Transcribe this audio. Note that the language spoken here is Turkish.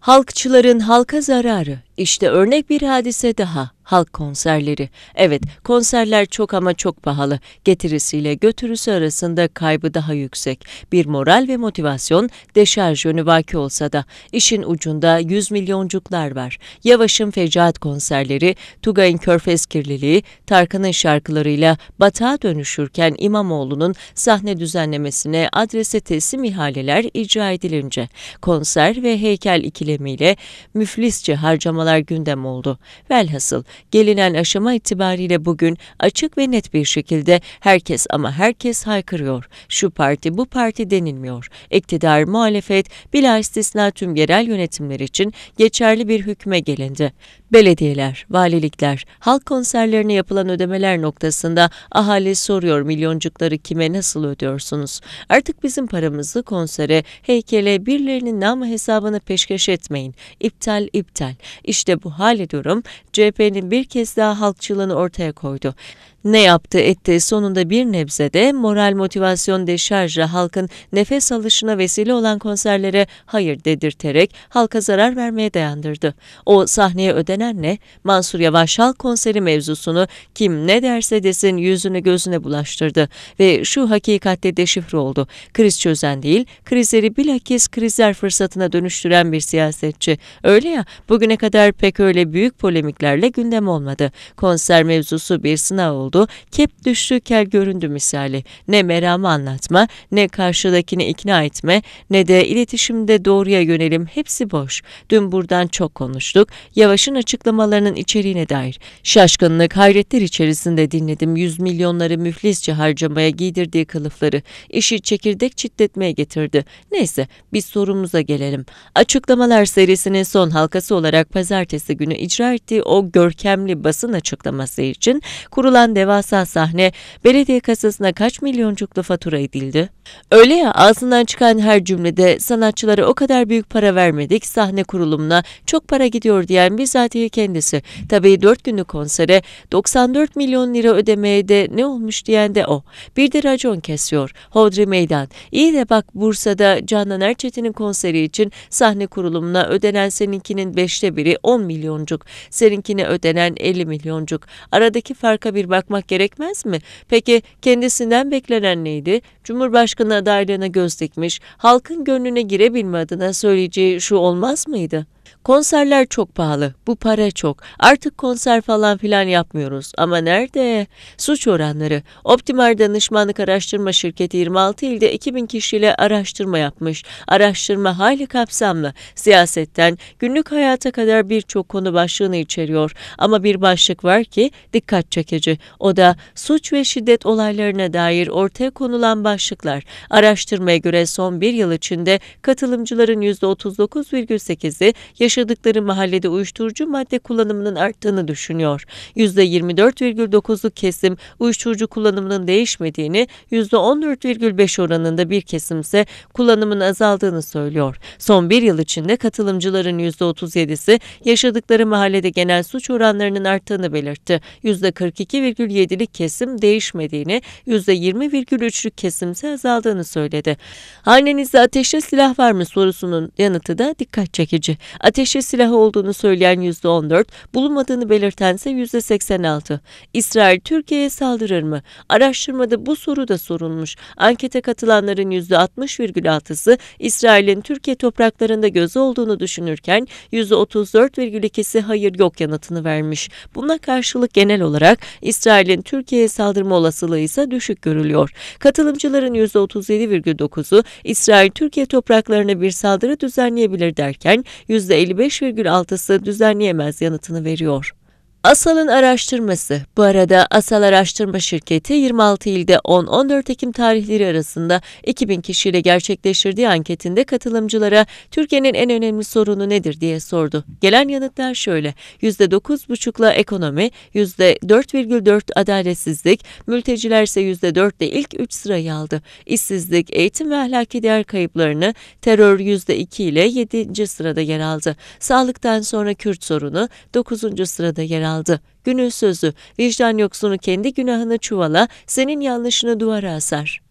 halkçıların halka zararı işte örnek bir hadise daha. Halk konserleri. Evet, konserler çok ama çok pahalı. Getirisiyle götürüsü arasında kaybı daha yüksek. Bir moral ve motivasyon deşarj yönü vaki olsa da işin ucunda yüz milyoncuklar var. Yavaş'ın fecaat konserleri, Tugay'ın körfez kirliliği, Tarkan'ın şarkılarıyla batağa dönüşürken İmamoğlu'nun sahne düzenlemesine adrese teslim ihaleler icra edilince, konser ve heykel ikilemiyle müflisçe harcamalar tartışmalar gündem oldu. Velhasıl gelinen aşama itibariyle bugün açık ve net bir şekilde herkes ama herkes haykırıyor. Şu parti bu parti denilmiyor. İktidar, muhalefet, bila istisna tüm yerel yönetimler için geçerli bir hükme gelindi. Belediyeler, valilikler, halk konserlerine yapılan ödemeler noktasında ahali soruyor milyoncukları kime nasıl ödüyorsunuz? Artık bizim paramızı konsere, heykele, birilerinin namı hesabını peşkeş etmeyin. İptal, iptal. İşte işte bu hali durum CHP'nin bir kez daha halkçılığını ortaya koydu. Ne yaptı etti sonunda bir nebzede moral motivasyon deşarjla halkın nefes alışına vesile olan konserlere hayır dedirterek halka zarar vermeye dayandırdı. O sahneye ödenen ne? Mansur Yavaş halk konseri mevzusunu kim ne derse desin yüzünü gözüne bulaştırdı ve şu hakikatte deşifre oldu. Kriz çözen değil, krizleri bilakis krizler fırsatına dönüştüren bir siyasetçi. Öyle ya, bugüne kadar pek öyle büyük polemiklerle gündem olmadı. Konser mevzusu bir sınav oldu oldu, kep düştü kel göründü misali. Ne meramı anlatma, ne karşıdakini ikna etme, ne de iletişimde doğruya yönelim hepsi boş. Dün buradan çok konuştuk, Yavaş'ın açıklamalarının içeriğine dair. Şaşkınlık, hayretler içerisinde dinledim yüz milyonları müflisçe harcamaya giydirdiği kılıfları. işi çekirdek çitletmeye getirdi. Neyse, biz sorumuza gelelim. Açıklamalar serisinin son halkası olarak pazartesi günü icra ettiği o görkemli basın açıklaması için kurulan devasa sahne belediye kasasına kaç milyoncuklu fatura edildi? Öyle ya ağzından çıkan her cümlede sanatçılara o kadar büyük para vermedik sahne kurulumuna çok para gidiyor diyen bizatihi kendisi. Tabii 4 günlük konsere 94 milyon lira ödemeye de ne olmuş diyen de o. Bir de racon kesiyor. Hodri Meydan. İyi de bak Bursa'da Canan Erçetin'in konseri için sahne kurulumuna ödenen seninkinin 5'te biri 10 milyoncuk. Seninkine ödenen 50 milyoncuk. Aradaki farka bir bak bakmak gerekmez mi? Peki kendisinden beklenen neydi? Cumhurbaşkanı adaylığına göz dikmiş, halkın gönlüne girebilme adına söyleyeceği şu olmaz mıydı? Konserler çok pahalı, bu para çok. Artık konser falan filan yapmıyoruz. Ama nerede? Suç oranları. Optimal Danışmanlık Araştırma Şirketi 26 ilde 2000 kişiyle araştırma yapmış. Araştırma hayli kapsamlı. Siyasetten günlük hayata kadar birçok konu başlığını içeriyor. Ama bir başlık var ki dikkat çekici. O da suç ve şiddet olaylarına dair ortaya konulan başlıklar. Araştırmaya göre son bir yıl içinde katılımcıların %39,8'i yaşa yaşadıkları mahallede uyuşturucu madde kullanımının arttığını düşünüyor. %24,9'luk kesim uyuşturucu kullanımının değişmediğini, %14,5 oranında bir kesim ise kullanımın azaldığını söylüyor. Son bir yıl içinde katılımcıların %37'si yaşadıkları mahallede genel suç oranlarının arttığını belirtti. %42,7'lik kesim değişmediğini, %20,3'lük kesim ise azaldığını söyledi. Hanenizde ateşli silah var mı sorusunun yanıtı da dikkat çekici. Ateş Ateşli silahı olduğunu söyleyen %14, bulunmadığını belirtense %86. İsrail Türkiye'ye saldırır mı? Araştırmada bu soru da sorulmuş. Ankete katılanların %60,6'sı İsrail'in Türkiye topraklarında gözü olduğunu düşünürken %34,2'si hayır yok yanıtını vermiş. Buna karşılık genel olarak İsrail'in Türkiye'ye saldırma olasılığı ise düşük görülüyor. Katılımcıların %37,9'u İsrail Türkiye topraklarına bir saldırı düzenleyebilir derken %50 %55,6'sı düzenleyemez yanıtını veriyor. Asal'ın araştırması. Bu arada Asal Araştırma Şirketi 26 ilde 10-14 Ekim tarihleri arasında 2000 kişiyle gerçekleştirdiği anketinde katılımcılara Türkiye'nin en önemli sorunu nedir diye sordu. Gelen yanıtlar şöyle. %9,5'la ekonomi, %4,4 adaletsizlik, mülteciler ise %4 ile ilk 3 sırayı aldı. İşsizlik, eğitim ve ahlaki değer kayıplarını terör %2 ile 7. sırada yer aldı. Sağlıktan sonra Kürt sorunu 9. sırada yer aldı aldı. Günün sözü, vicdan yoksunu kendi günahını çuvala, senin yanlışını duvara asar.